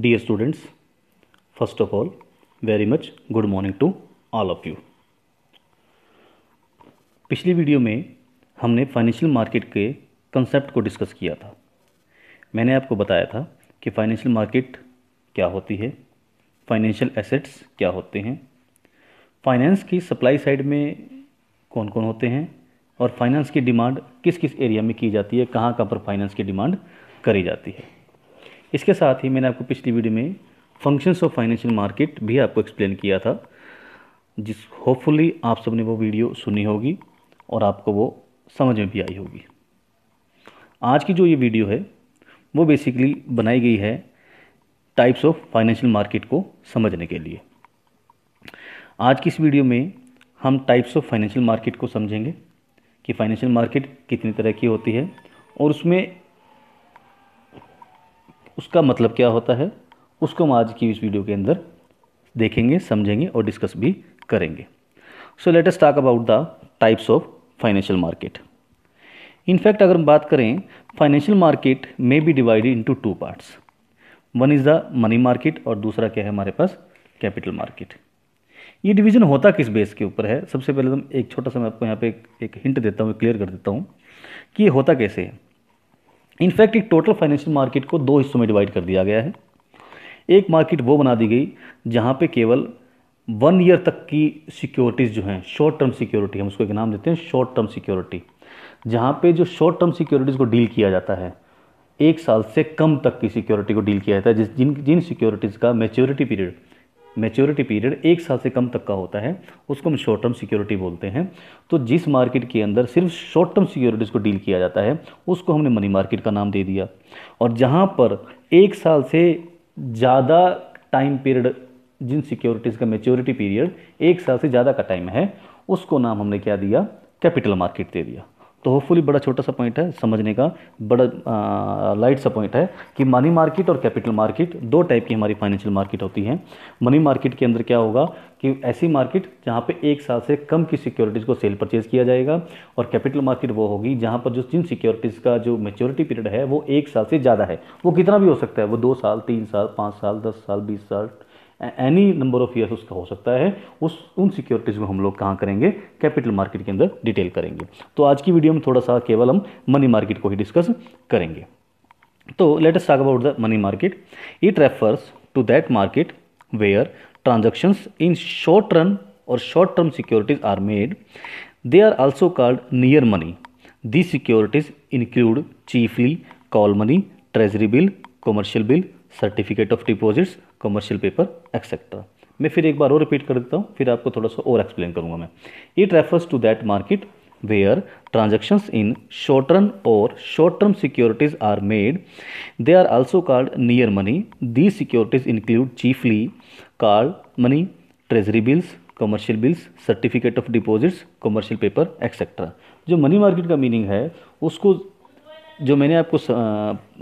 dear students first of all very much good morning to all of you पिछली video में हमने financial market के concept को discuss किया था मैंने आपको बताया था कि फाइनेंशियल मार्केट क्या होती है फाइनेंशियल एसेट्स क्या होते हैं फाइनेंस की सप्लाई साइड में कौन कौन होते हैं और फाइनेंस की डिमांड किस किस एरिया में की जाती है कहाँ कहाँ पर फाइनेंस की डिमांड करी जाती है इसके साथ ही मैंने आपको पिछली वीडियो में फंक्शंस ऑफ फाइनेंशियल मार्केट भी आपको एक्सप्लेन किया था जिस होपफुली आप सबने वो वीडियो सुनी होगी और आपको वो समझ में भी आई होगी आज की जो ये वीडियो है वो बेसिकली बनाई गई है टाइप्स ऑफ फाइनेंशियल मार्केट को समझने के लिए आज की इस वीडियो में हम टाइप्स ऑफ फाइनेंशियल मार्केट को समझेंगे कि फाइनेंशियल मार्केट कितनी तरह की होती है और उसमें उसका मतलब क्या होता है उसको हम आज की इस वीडियो के अंदर देखेंगे समझेंगे और डिस्कस भी करेंगे so let's talk about the types of financial market in fact अगर हम बात करें फाइनेंशियल मार्केट में be divided into two parts one is the money market और दूसरा क्या है हमारे पास कैपिटल मार्केट ये डिवीज़न होता किस बेस के ऊपर है सबसे पहले तो एक छोटा सा मैं आपको यहाँ पे एक हिंट देता हूँ क्लियर कर देता हूँ कि ये होता कैसे है इनफैक्ट एक टोटल फाइनेंशियल मार्केट को दो हिस्सों में डिवाइड कर दिया गया है एक मार्केट वो बना दी गई जहाँ पे केवल वन ईयर तक की सिक्योरिटीज़ जो हैं शॉर्ट टर्म सिक्योरिटी हम उसको एक नाम देते हैं शॉर्ट टर्म सिक्योरिटी जहाँ पे जो शॉर्ट टर्म सिक्योरिटीज़ को डील किया जाता है एक साल से कम तक की सिक्योरिटी को डील किया जाता है जिस जिन जिन सिक्योरिटीज़ का मेच्योरिटी पीरियड मेच्योरिटी पीरियड एक साल से कम तक का होता है उसको हम शॉर्ट टर्म सिक्योरिटी बोलते हैं तो जिस मार्केट के अंदर सिर्फ शॉर्ट टर्म सिक्योरिटीज़ को डील किया जाता है उसको हमने मनी मार्केट का नाम दे दिया और जहाँ पर एक साल से ज़्यादा टाइम पीरियड जिन सिक्योरिटीज़ का मेच्योरिटी पीरियड एक साल से ज़्यादा का टाइम है उसको नाम हमने क्या दिया कैपिटल मार्केट दे दिया तो होपफुली बड़ा छोटा सा पॉइंट है समझने का बड़ा आ, लाइट सा पॉइंट है कि मनी मार्केट और कैपिटल मार्केट दो टाइप की हमारी फाइनेंशियल मार्केट होती है मनी मार्केट के अंदर क्या होगा कि ऐसी मार्केट जहाँ पे एक साल से कम की सिक्योरिटीज़ को सेल परचेज़ किया जाएगा और कैपिटल मार्केट वो होगी जहाँ पर जो जिन सिक्योरिटीज़ का जो मेच्योरिटी पीरियड है वो एक साल से ज़्यादा है वो कितना भी हो सकता है वो दो साल तीन साल पाँच साल दस साल बीस साल एनी नंबर ऑफ ईयर्स उसका हो सकता है उस उन सिक्योरिटीज़ में हम लोग कहाँ करेंगे कैपिटल मार्केट के अंदर डिटेल करेंगे तो आज की वीडियो में थोड़ा सा केवल हम मनी मार्केट को ही डिस्कस करेंगे तो let us talk about the money market it refers to that market where transactions in short run और short term securities are made they are also called near money the securities include chiefly call money treasury bill commercial bill certificate of deposits commercial paper etcetera मैं फिर एक बार और repeat कर देता हूँ फिर आपको थोड़ा सा और एक्सप्लेन करूँगा मैं it refers to that market where transactions in short run और short term securities are made they are also called near money the securities include chiefly call money treasury bills commercial bills certificate of deposits commercial paper etcetera जो money market का meaning है उसको जो मैंने आपको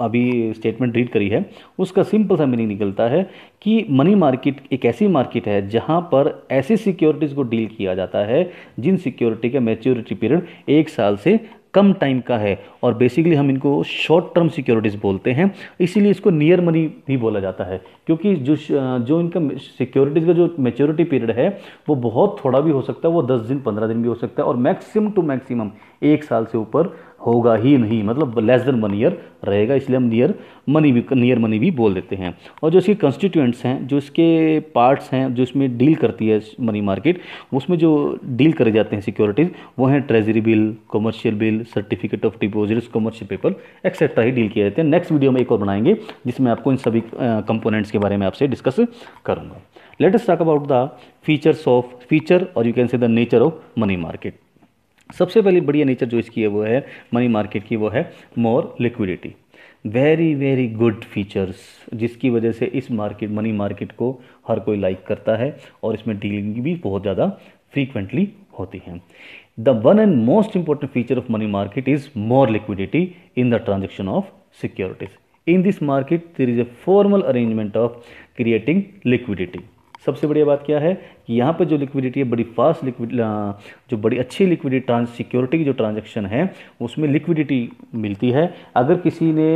अभी statement read करी है उसका सिंपल सा मीनिंग निकलता है कि मनी मार्केट एक ऐसी मार्केट है जहां पर ऐसी सिक्योरिटीज़ को डील किया जाता है जिन सिक्योरिटी का मेच्योरिटी पीरियड एक साल से कम टाइम का है और बेसिकली हम इनको शॉर्ट टर्म सिक्योरिटीज़ बोलते हैं इसीलिए इसको नियर मनी भी बोला जाता है क्योंकि जो जो इनका सिक्योरिटीज़ का जो मेच्योरिटी पीरियड है वो बहुत थोड़ा भी हो सकता है वो दस दिन पंद्रह दिन भी हो सकता है और मैक्सिमम टू मैक्सिमम एक साल से ऊपर होगा ही नहीं मतलब लेस देन वन ईयर रहेगा इसलिए हम नियर मनी भी नियर मनी भी बोल देते हैं और जो इसके कंस्टिट्यूएंट्स हैं जो इसके पार्ट्स हैं जो इसमें डील करती है मनी मार्केट उसमें जो डील करे जाते हैं सिक्योरिटीज़ वो हैं treasury bill commercial bill certificate of deposits commercial paper etcetera ही डील किए जाते हैं नेक्स्ट वीडियो में एक और बनाएंगे जिसमें आपको इन सभी कंपोनेंट्स के बारे में आपसे डिस्कस करूँगा let's talk about the features of feature और you can say the nature of money market सबसे पहली बढ़िया नेचर जो इसकी है वो है मनी मार्केट की वो है more liquidity very very good features जिसकी वजह से इस मार्केट मनी मार्केट को हर कोई लाइक करता है और इसमें डीलिंग भी बहुत ज़्यादा फ्रीक्वेंटली होती है the one and most important feature of money market is more liquidity in the transaction of securities in this market there is a formal arrangement of creating liquidity सबसे बढ़िया बात क्या है कि यहाँ पर जो लिक्विडिटी है बड़ी फास्ट लिक्विड जो बड़ी अच्छी लिक्विडिटी ट्रांस सिक्योरिटी की जो ट्रांजेक्शन है उसमें लिक्विडिटी मिलती है अगर किसी ने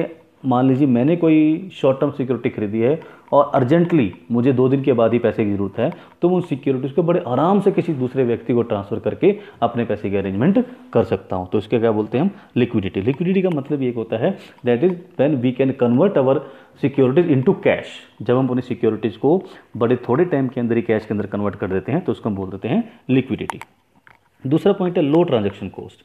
मान लीजिए मैंने कोई शॉर्ट टर्म सिक्योरिटी खरीदी है और अर्जेंटली मुझे दो दिन के बाद ही पैसे की ज़रूरत है तो मैं उन सिक्योरिटीज़ को बड़े आराम से किसी दूसरे व्यक्ति को ट्रांसफ़र करके अपने पैसे की अरेंजमेंट कर सकता हूँ तो इसके क्या बोलते हैं हम लिक्विडिटी लिक्विडिटी का मतलब ये होता है that is when we can convert our securities into cash जब हम अपनी सिक्योरिटीज़ को बड़े थोड़े टाइम के अंदर ही कैश के अंदर कन्वर्ट कर देते हैं तो उसको हम बोल देते हैं लिक्विडिटी दूसरा पॉइंट है लो ट्रांजेक्शन कॉस्ट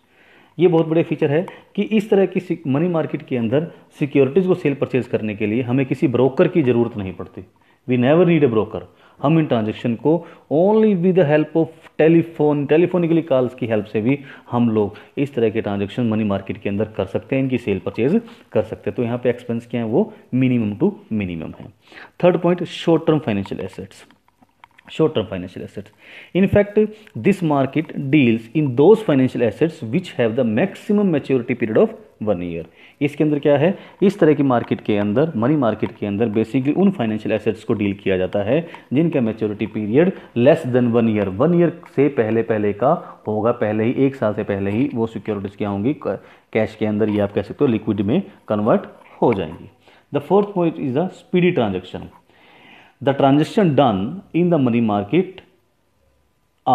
ये बहुत बड़े फीचर है कि इस तरह की मनी मार्केट के अंदर सिक्योरिटीज़ को सेल परचेज करने के लिए हमें किसी ब्रोकर की ज़रूरत नहीं पड़ती we never need a broker हम इन ट्रांजेक्शन को only with the help of telephone telephonically calls की हेल्प से भी हम लोग इस तरह के ट्रांजेक्शन मनी मार्केट के अंदर कर सकते हैं इनकी सेल परचेज कर सकते हैं तो यहाँ पे एक्सपेंस क्या है वो मिनिमम टू मिनिमम है third point short term financial assets short term financial assets in fact this market deals in those financial assets which have the maximum maturity period of one year इसके अंदर क्या है इस तरह की market के अंदर मनी मार्केट के अंदर बेसिकली उन फाइनेंशियल एसेट्स को डील किया जाता है जिनका maturity period less than one year one year से पहले पहले का होगा पहले ही एक साल से पहले ही वो सिक्योरिटीज़ क्या होंगी कैश के अंदर ये आप कह सकते हो लिक्विड में कन्वर्ट हो जाएंगी the fourth point is the speedy transaction the transaction done in the money market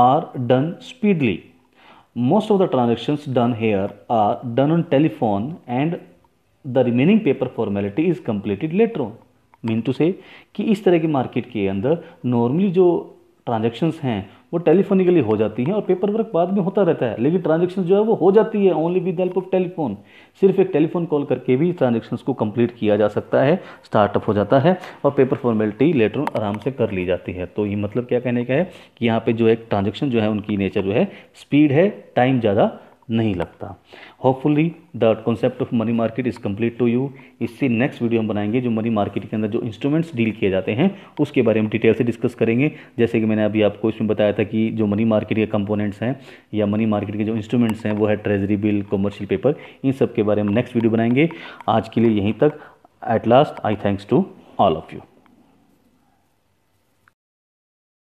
are done speedily most of the transactions done here are done on telephone and the remaining paper formality is completed later on mean to say कि इस तरह की market के अंदर normally जो transactions हैं वो telephonically हो जाती हैं और पेपर वर्क बाद में होता रहता है लेकिन ट्रांजेक्शन जो है वो हो जाती है only with help of telephone सिर्फ एक टेलीफोन कॉल करके भी ट्रांजेक्शन्स को कंप्लीट किया जा सकता है स्टार्टअप हो जाता है और पेपर फॉर्मेलिटी लेटर आराम से कर ली जाती है तो ये मतलब क्या कहने का है कि यहाँ पर जो है ट्रांजेक्शन जो है उनकी नेचर जो है स्पीड है टाइम ज़्यादा नहीं लगता hopefully the concept of money market is complete to you इससे नेक्स्ट वीडियो हम बनाएंगे जो मनी मार्केट के अंदर जो इंस्ट्रूमेंट्स डील किए जाते हैं उसके बारे में डिटेल से डिस्कस करेंगे जैसे कि मैंने अभी आपको इसमें बताया था कि जो मनी मार्केट के कंपोनेंट्स हैं या मनी मार्केट के जो इंस्ट्रूमेंट्स हैं वो है ट्रेजरी बिल कॉमर्शियल पेपर इन सब के बारे में नेक्स्ट वीडियो बनाएंगे आज के लिए यहीं तक at last I thanks to all of you